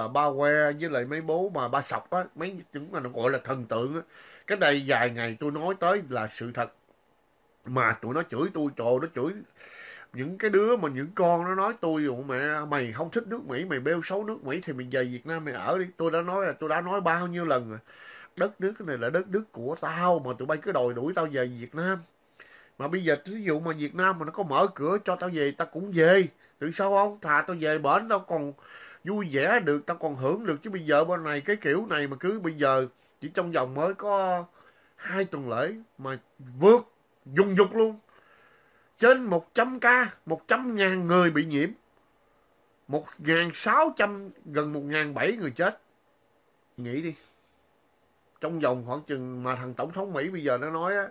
là ba que với lại mấy bố mà ba sọc á mấy những mà nó gọi là thần tượng á cái đây vài ngày tôi nói tới là sự thật mà tụi nó chửi tôi trồ nó chửi những cái đứa mà những con nó nói tôi dụ mẹ mày không thích nước Mỹ mày bêu xấu nước Mỹ thì mày về Việt Nam mày ở đi tôi đã nói là tôi đã nói bao nhiêu lần rồi đất nước này là đất nước của tao mà tụi bay cứ đòi đuổi tao về Việt Nam mà bây giờ ví dụ mà Việt Nam mà nó có mở cửa cho tao về tao cũng về tự sao không thà tao về bển tao còn vui vẻ được tao còn hưởng được chứ bây giờ bên này cái kiểu này mà cứ bây giờ chỉ trong vòng mới có hai tuần lễ mà vượt dùng dục luôn trên 100 ca 100 ngàn người bị nhiễm 1.600 gần 1.700 người chết nghĩ đi trong vòng khoảng chừng mà thằng tổng thống Mỹ bây giờ nó nói á,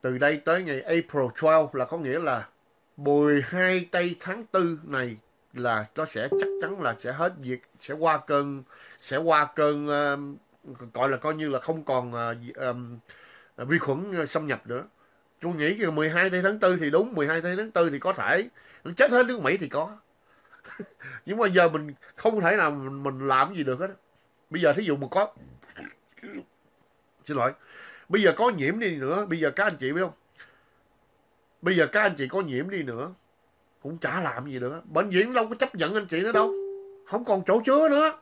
từ đây tới ngày April 12 là có nghĩa là 12 tây tháng 4 này là nó sẽ chắc chắn là sẽ hết việc sẽ qua cơn sẽ qua cơn uh, gọi là coi như là không còn uh, um, vi khuẩn ờ, xâm nhập nữa tôi nghĩ là 12 tháng 4 thì đúng 12 tháng 4 thì có thể nó chết hết nước Mỹ thì có nhưng mà giờ mình không thể nào mình, mình làm gì được hết bây giờ thí dụ mà có xin lỗi bây giờ có nhiễm đi nữa bây giờ các anh chị biết không bây giờ các anh chị có nhiễm đi nữa cũng chả làm gì nữa bệnh viện đâu có chấp nhận anh chị nữa đâu không còn chỗ chứa nữa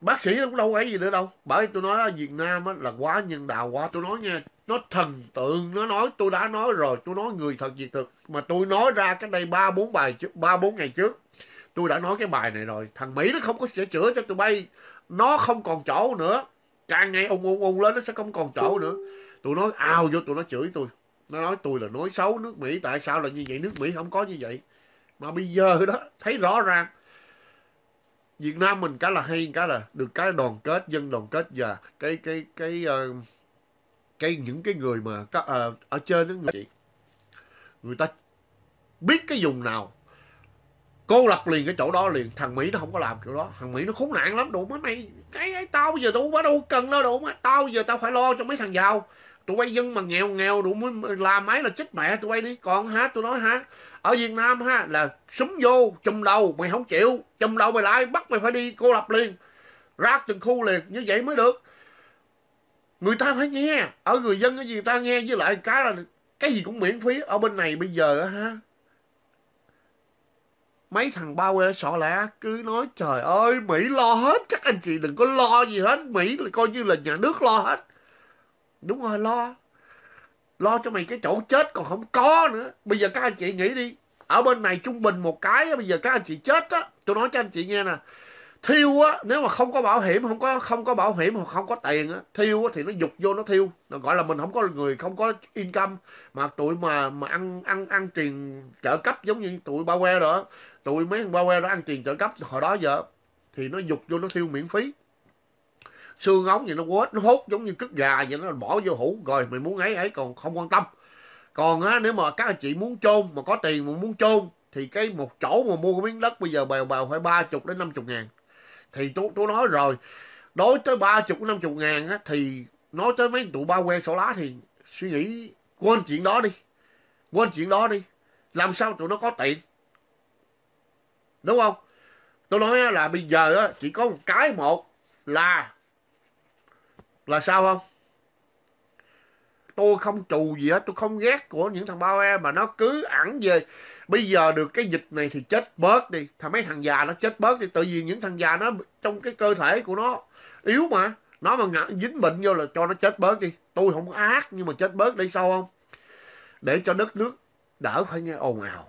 bác sĩ cũng đâu ấy gì nữa đâu bởi tôi nói Việt Nam là quá nhân đạo quá tôi nói nha nó thần tượng nó nói tôi đã nói rồi tôi nói người thật việt thực mà tôi nói ra cái đây ba bốn bài ba bốn ngày trước tôi đã nói cái bài này rồi thằng Mỹ nó không có sửa chữa cho tụi bay nó không còn chỗ nữa càng ngày ung ung ung lên nó sẽ không còn chỗ nữa tôi nói ao vô tụi nó chửi tôi nó nói tôi là nói xấu nước mỹ tại sao là như vậy nước mỹ không có như vậy mà bây giờ đó thấy rõ ràng việt nam mình cái là hay cái là được cái đoàn kết dân đoàn kết và cái cái cái cái, ờ, cái những cái người mà ờ, ở trên đó người người ta biết cái vùng nào cô lập liền cái chỗ đó liền thằng mỹ nó không có làm kiểu đó thằng mỹ nó khốn nạn lắm đủ mấy mày cái, cái tao bây giờ đủ má đâu cần đâu đủ má tao bây giờ tao phải lo cho mấy thằng giàu tụi bay dân mà nghèo nghèo đủ mới làm máy là chết mẹ tụi bay đi còn hả tôi nói hả ở việt nam ha là súng vô chùm đầu mày không chịu chùm đầu mày lại bắt mày phải đi cô lập liền ra từng khu liền như vậy mới được người ta phải nghe ở người dân cái gì người ta nghe với lại cái là cái gì cũng miễn phí ở bên này bây giờ ha mấy thằng bao quê sọ lẽ cứ nói trời ơi mỹ lo hết các anh chị đừng có lo gì hết mỹ là coi như là nhà nước lo hết đúng rồi lo lo cho mày cái chỗ chết còn không có nữa bây giờ các anh chị nghĩ đi ở bên này trung bình một cái bây giờ các anh chị chết á tôi nói cho anh chị nghe nè thiêu á nếu mà không có bảo hiểm không có không có bảo hiểm hoặc không có tiền á thiêu á thì nó dục vô nó thiêu nó gọi là mình không có người không có income mà tụi mà mà ăn ăn ăn tiền trợ cấp giống như tụi ba que đó tụi mấy thằng ba que đó ăn tiền trợ cấp hồi đó giờ thì nó dục vô nó thiêu miễn phí xương ống gì nó quết nó hút giống như cứt gà vậy nó bỏ vô hũ rồi mày muốn ấy ấy còn không quan tâm còn á, nếu mà các anh chị muốn chôn mà có tiền mà muốn chôn thì cái một chỗ mà mua cái miếng đất bây giờ bèo bèo phải ba chục đến năm chục ngàn thì tôi tôi nói rồi đối tới ba chục năm chục ngàn á, thì nói tới mấy tụi ba que sổ lá thì suy nghĩ quên chuyện đó đi quên chuyện đó đi làm sao tụi nó có tiền đúng không tôi nói là bây giờ chỉ có một cái một là là sao không tôi không trù gì hết tôi không ghét của những thằng bao em mà nó cứ ẩn về bây giờ được cái dịch này thì chết bớt đi thằng mấy thằng già nó chết bớt đi tự vì những thằng già nó trong cái cơ thể của nó yếu mà nó mà ngã, dính bệnh vô là cho nó chết bớt đi tôi không ác nhưng mà chết bớt đi sao không để cho đất nước đỡ phải nghe ồn ào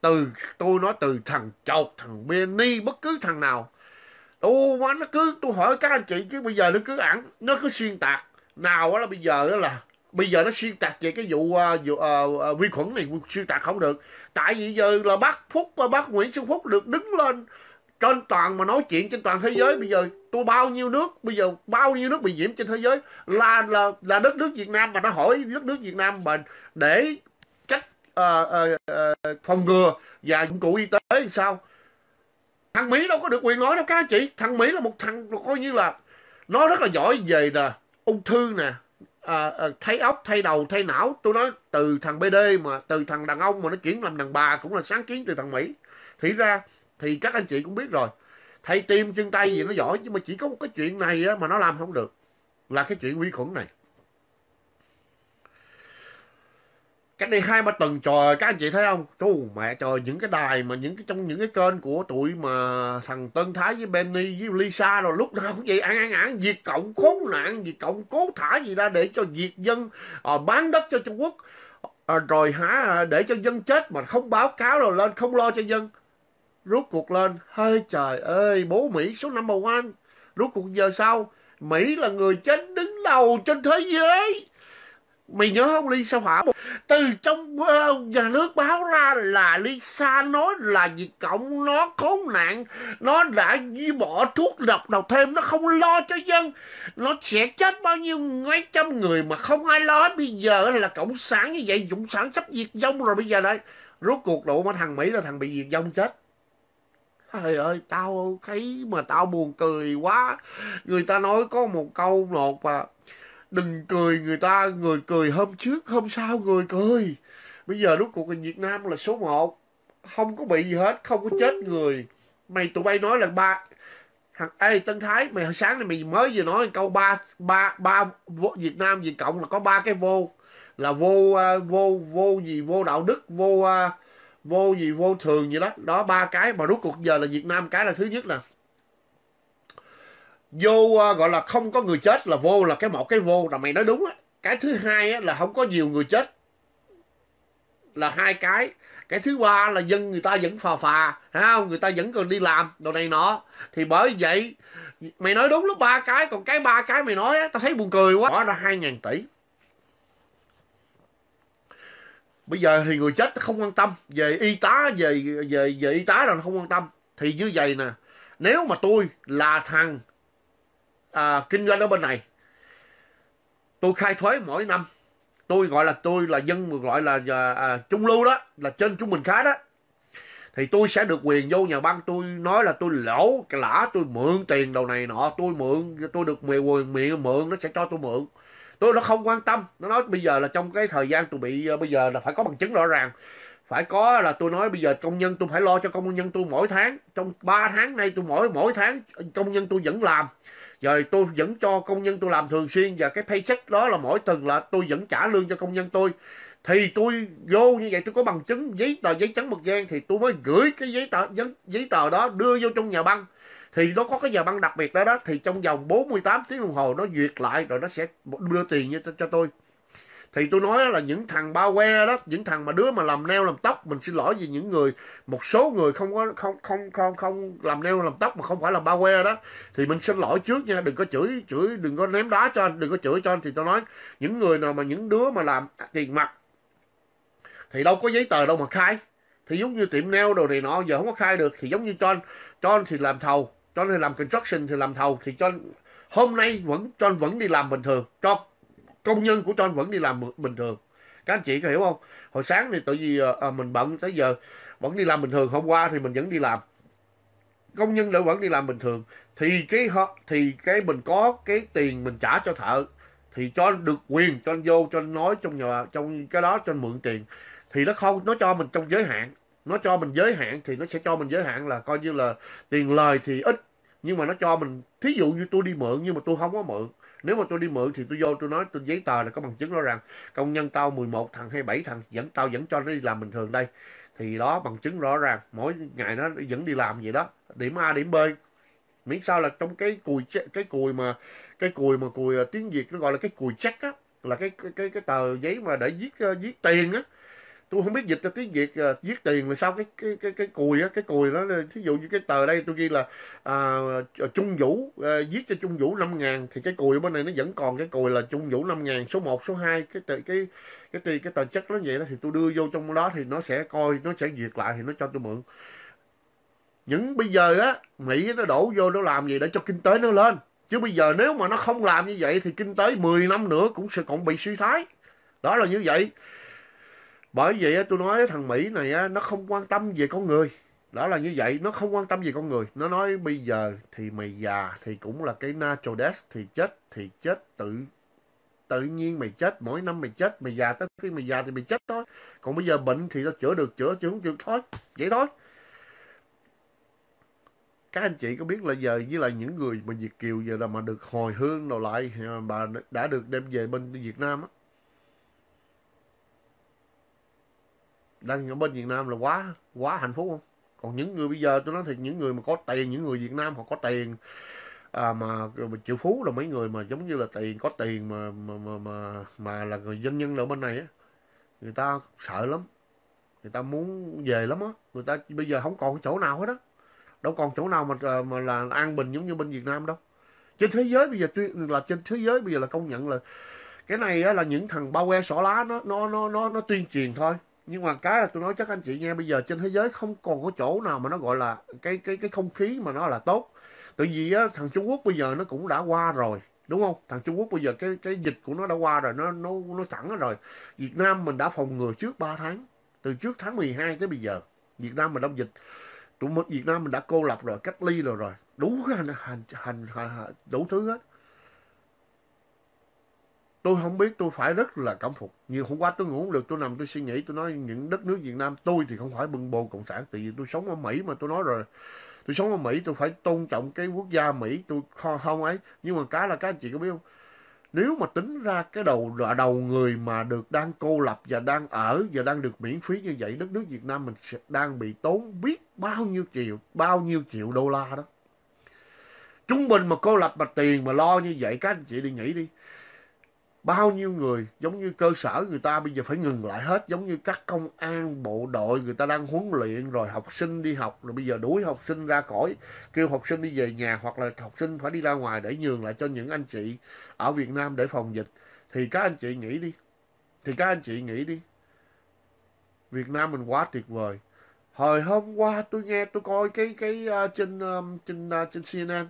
từ tôi nói từ thằng chọc thằng Benny bất cứ thằng nào đu mà nó cứ tôi hỏi các anh chị chứ bây giờ nó cứ ẩn nó cứ xuyên tạc nào đó là bây giờ đó là bây giờ nó xuyên tạc về cái vụ, uh, vụ uh, vi khuẩn này xuyên tạc không được tại vì giờ là bác phúc và bác nguyễn xuân phúc được đứng lên trên toàn mà nói chuyện trên toàn thế giới bây giờ tôi bao nhiêu nước bây giờ bao nhiêu nước bị nhiễm trên thế giới là là là đất nước việt nam mà nó hỏi đất nước việt nam mình để cách uh, uh, uh, phòng ngừa và dụng cụ y tế sao thằng mỹ đâu có được quyền nói đâu các anh chị thằng mỹ là một thằng coi như là nó rất là giỏi về là ung thư nè à, à, thay óc thay đầu thay não tôi nói từ thằng bd mà từ thằng đàn ông mà nó chuyển làm đàn bà cũng là sáng kiến từ thằng mỹ thì ra thì các anh chị cũng biết rồi thay tim chân tay gì nó giỏi nhưng mà chỉ có một cái chuyện này á, mà nó làm không được là cái chuyện vi khuẩn này cách đây hai ba tuần trời các anh chị thấy không chú mẹ trời những cái đài mà những cái trong những cái kênh của tụi mà thằng Tân Thái với Benny với Lisa rồi lúc nào cũng vậy ăn ăn ăn diệt cộng khốn nạn diệt cộng cố thả gì ra để cho diệt dân à, bán đất cho Trung Quốc à, rồi hả để cho dân chết mà không báo cáo rồi lên không lo cho dân rút cuộc lên hơi trời ơi bố Mỹ số number one rút cuộc giờ sau Mỹ là người chết đứng đầu trên thế giới mày nhớ không ly sao hỏa từ trong ờ, nhà nước báo ra là lisa nói là việt cộng nó khốn nạn nó đã bỏ thuốc độc đầu thêm nó không lo cho dân nó sẽ chết bao nhiêu mấy trăm người mà không ai lo bây giờ là cộng sản như vậy dũng sản sắp diệt vong rồi bây giờ đây rốt cuộc độ mà thằng mỹ là thằng bị diệt vong chết Trời ơi, tao thấy mà tao buồn cười quá. Người ta nói có một câu một mà đừng cười người ta người cười hôm trước hôm sau người cười bây giờ rốt cuộc là việt nam là số 1 không có bị gì hết không có chết người mày tụi bay nói là ba thằng ê tân thái mày hồi sáng này mày mới vừa nói câu ba ba ba việt nam việt cộng là có ba cái vô là vô à, vô vô gì vô đạo đức vô à, vô gì vô thường gì đó đó ba cái mà rốt cuộc giờ là việt nam cái là thứ nhất nè vô à, gọi là không có người chết là vô là cái một cái vô là mày nói đúng á cái thứ hai á, là không có nhiều người chết là hai cái cái thứ ba là dân người ta vẫn phà phà không người ta vẫn còn đi làm đồ này nọ thì bởi vậy mày nói đúng lúc ba cái còn cái ba cái mày nói á, tao thấy buồn cười quá bỏ ra hai ngàn tỷ bây giờ thì người chết không quan tâm về y tá về về về y tá là không quan tâm thì như vậy nè nếu mà tôi là thằng à, kinh doanh ở bên này tôi khai thuế mỗi năm tôi gọi là tôi là dân gọi là à, à, trung lưu đó là trên trung bình khá đó thì tôi sẽ được quyền vô nhà băng tôi nói là tôi lỗ cái lã tôi mượn tiền đầu này nọ tôi mượn tôi được mười quyền miệng mượn nó sẽ cho tôi mượn tôi nó không quan tâm nó nói bây giờ là trong cái thời gian tôi bị à, bây giờ là phải có bằng chứng rõ ràng phải có là tôi nói bây giờ công nhân tôi phải lo cho công nhân tôi mỗi tháng trong 3 tháng nay tôi mỗi mỗi tháng công nhân tôi vẫn làm rồi tôi vẫn cho công nhân tôi làm thường xuyên và cái paycheck đó là mỗi tuần là tôi vẫn trả lương cho công nhân tôi thì tôi vô như vậy tôi có bằng chứng giấy tờ giấy chứng mực gan thì tôi mới gửi cái giấy tờ giấy, giấy tờ đó đưa vô trong nhà băng thì nó có cái nhà băng đặc biệt đó đó thì trong vòng 48 tiếng đồng hồ nó duyệt lại rồi nó sẽ đưa tiền cho, cho tôi thì tôi nói là những thằng bao que đó những thằng mà đứa mà làm neo làm tóc mình xin lỗi vì những người một số người không có không không không không làm neo làm tóc mà không phải là bao que đó thì mình xin lỗi trước nha đừng có chửi chửi đừng có ném đá cho anh đừng có chửi cho anh thì tôi nói những người nào mà những đứa mà làm tiền mặt thì đâu có giấy tờ đâu mà khai thì giống như tiệm neo đồ này nọ giờ không có khai được thì giống như cho anh cho anh thì làm thầu cho anh thì làm construction thì làm thầu thì cho anh hôm nay vẫn cho anh vẫn đi làm bình thường cho công nhân của trên vẫn đi làm bình thường các anh chị có hiểu không hồi sáng thì tự vì à, ờ, ờ, mình bận tới giờ vẫn đi làm bình thường hôm qua thì mình vẫn đi làm công nhân đã vẫn đi làm bình thường thì cái thì cái mình có cái tiền mình trả cho thợ thì cho được quyền cho anh vô cho anh nói trong nhà trong cái đó cho anh mượn tiền thì nó không nó cho mình trong giới hạn nó cho mình giới hạn thì nó sẽ cho mình giới hạn là coi như là tiền lời thì ít nhưng mà nó cho mình thí dụ như tôi đi mượn nhưng mà tôi không có mượn nếu mà tôi đi mượn thì tôi vô tôi nói tôi giấy tờ là có bằng chứng rõ ràng công nhân tao 11 thằng hay 7 thằng vẫn tao vẫn cho nó đi làm bình thường đây thì đó bằng chứng rõ ràng mỗi ngày nó vẫn đi làm vậy đó điểm A điểm B miễn sao là trong cái cùi cái cùi mà cái cùi mà cùi à, tiếng Việt nó gọi là cái cùi chắc á là cái cái cái, cái tờ giấy mà để viết à, viết tiền á tôi không biết dịch ra tiếng việt viết à, tiền là sao cái cái cái cái cùi á cái cùi đó thí dụ như cái tờ đây tôi ghi là uh, trung vũ uh, ờ, viết cho trung vũ năm ngàn thì cái cùi bên này nó vẫn còn cái cùi là trung vũ năm ngàn số 1, số 2 cái tờ cái cái cái, cái tờ chất nó vậy đó thì tôi đưa vô trong đó thì nó sẽ coi nó sẽ duyệt lại thì nó cho tôi mượn những bây giờ á mỹ nó đổ vô nó làm gì để cho kinh tế nó lên chứ bây giờ nếu mà nó không làm như vậy thì kinh tế 10 năm nữa cũng sẽ còn bị suy thoái đó là như vậy bởi vậy tôi nói thằng mỹ này nó không quan tâm về con người đó là như vậy nó không quan tâm về con người nó nói bây giờ thì mày già thì cũng là cái natural death thì chết thì chết tự tự nhiên mày chết mỗi năm mày chết mày già tới khi mày già thì mày chết thôi còn bây giờ bệnh thì tao chữa được chữa chữa không chữa thôi vậy thôi các anh chị có biết là giờ với lại những người mà Việt kiều giờ là mà được hồi hương đồ lại mà đã được đem về bên Việt Nam á đang ở bên Việt Nam là quá quá hạnh phúc không còn những người bây giờ tôi nói thì những người mà có tiền những người Việt Nam họ có tiền à, mà, mà triệu phú là mấy người mà giống như là tiền có tiền mà mà mà mà, mà là người dân nhân ở bên này á người ta sợ lắm người ta muốn về lắm á người ta bây giờ không còn chỗ nào hết đó, đâu còn chỗ nào mà à, mà là an bình giống như bên Việt Nam đâu trên thế giới bây giờ là trên thế giới bây giờ là công nhận là cái này á, là những thằng bao que xỏ lá nó nó nó nó nó tuyên truyền thôi nhưng mà cái là tôi nói chắc anh chị nghe bây giờ trên thế giới không còn có chỗ nào mà nó gọi là cái cái cái không khí mà nó là tốt tự vì á, thằng Trung Quốc bây giờ nó cũng đã qua rồi đúng không thằng Trung Quốc bây giờ cái cái dịch của nó đã qua rồi nó nó nó sẵn rồi Việt Nam mình đã phòng ngừa trước 3 tháng từ trước tháng 12 tới bây giờ Việt Nam mình đông dịch tụi mình Việt Nam mình đã cô lập rồi cách ly rồi rồi đủ cái hành hành, hành, hành đủ thứ hết tôi không biết tôi phải rất là cảm phục nhiều hôm qua tôi ngủ không được tôi nằm tôi suy nghĩ tôi nói những đất nước việt nam tôi thì không phải bưng bồ cộng sản tại vì tôi sống ở mỹ mà tôi nói rồi tôi sống ở mỹ tôi phải tôn trọng cái quốc gia mỹ tôi không, không ấy nhưng mà cái là các anh chị có biết không nếu mà tính ra cái đầu là đầu người mà được đang cô lập và đang ở và đang được miễn phí như vậy đất nước Việt Nam mình sẽ đang bị tốn biết bao nhiêu triệu bao nhiêu triệu đô la đó trung bình mà cô lập mà tiền mà lo như vậy các anh chị đi nghĩ đi bao nhiêu người giống như cơ sở người ta bây giờ phải ngừng lại hết giống như các công an bộ đội người ta đang huấn luyện rồi học sinh đi học rồi bây giờ đuổi học sinh ra khỏi kêu học sinh đi về nhà hoặc là học sinh phải đi ra ngoài để nhường lại cho những anh chị ở Việt Nam để phòng dịch thì các anh chị nghĩ đi thì các anh chị nghĩ đi Việt Nam mình quá tuyệt vời hồi hôm qua tôi nghe tôi coi cái cái uh, trên um, trên uh, trên CNN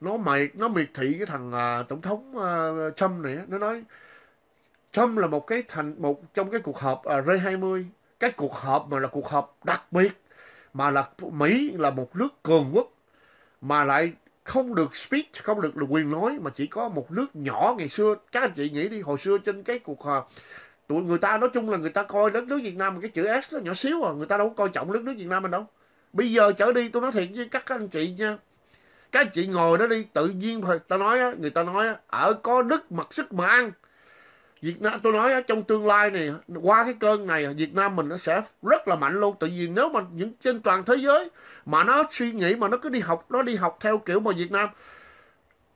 nó miệt nó miệt thị cái thằng à, tổng thống à, Trump này nó nói Trump là một cái thành một trong cái cuộc họp à, R20 cái cuộc họp mà là cuộc họp đặc biệt mà là Mỹ là một nước cường quốc mà lại không được speech không được quyền nói mà chỉ có một nước nhỏ ngày xưa các anh chị nghĩ đi hồi xưa trên cái cuộc họp tụi người ta nói chung là người ta coi đất nước Việt Nam cái chữ S nó nhỏ xíu à người ta đâu có coi trọng đất nước Việt Nam mình đâu bây giờ trở đi tôi nói thiệt với các anh chị nha các chị ngồi đó đi tự nhiên thôi ta nói á, người ta nói á, ở có đức mặc sức mà ăn Việt Nam tôi nói á, trong tương lai này qua cái cơn này Việt Nam mình nó sẽ rất là mạnh luôn tự nhiên nếu mà những trên toàn thế giới mà nó suy nghĩ mà nó cứ đi học nó đi học theo kiểu mà Việt Nam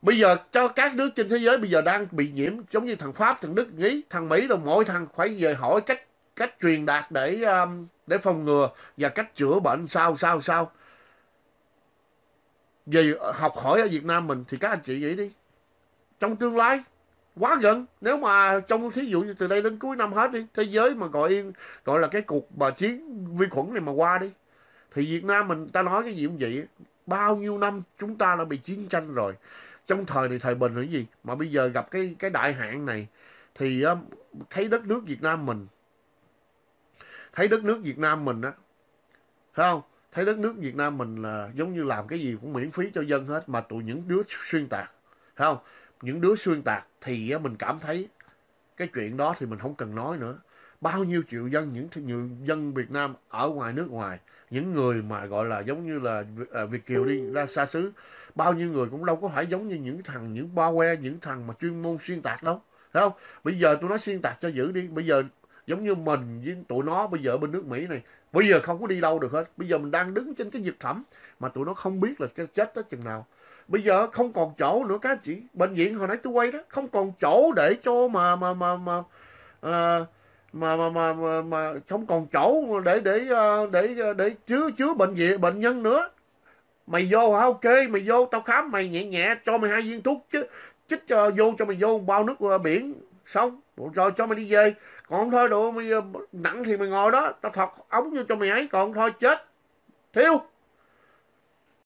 bây giờ cho các nước trên thế giới bây giờ đang bị nhiễm giống như thằng Pháp thằng Đức nghĩ thằng Mỹ đâu mỗi thằng phải về hỏi cách cách truyền đạt để um, để phòng ngừa và cách chữa bệnh sao sao sao về ờ, học hỏi ở Việt Nam mình thì các anh chị nghĩ đi trong tương lai quá gần nếu mà trong thí dụ như từ đây đến cuối năm hết đi thế giới mà gọi yên gọi là cái cuộc mà chiến vi khuẩn này mà qua đi thì Việt Nam mình ta nói cái gì cũng vậy bao nhiêu năm chúng ta đã bị chiến tranh rồi trong thời này thời bình là gì mà bây giờ gặp cái cái đại hạn này thì thấy đất nước Việt Nam mình thấy đất nước Việt Nam mình á thấy không thấy đất nước Việt Nam mình là giống như làm cái gì cũng miễn phí cho dân hết mà tụi những đứa xuyên tạc phải không những đứa xuyên tạc thì mình cảm thấy cái chuyện đó thì mình không cần nói nữa bao nhiêu triệu dân những nhiều dân Việt Nam ở ngoài nước ngoài những người mà gọi là giống như là à, Việt kiều đi ra xa xứ bao nhiêu người cũng đâu có phải giống như những thằng những bao que những thằng mà chuyên môn xuyên tạc đâu thấy không bây giờ tôi nói xuyên tạc cho dữ đi bây giờ giống như mình với tụi nó bây giờ bên nước Mỹ này bây giờ không có đi đâu được hết bây giờ mình đang đứng trên cái vực thẳm mà tụi nó không biết là cái chết tới chừng nào bây giờ không còn chỗ nữa các chị bệnh viện hồi nãy tôi quay đó không còn chỗ để cho mà mà mà mà à, mà mà mà mà, mà không còn chỗ để để à, để để chứa chứa bệnh viện bệnh nhân nữa mày vô hả ok mày vô tao khám mày nhẹ nhẹ cho mày hai viên thuốc chứ chích uh, vô cho mày vô bao nước uh, biển xong bộ rồi cho mày đi về còn thôi đồ mày ờ, nặng thì mày ngồi đó tao thọt ống vô cho mày ấy còn thôi chết thiêu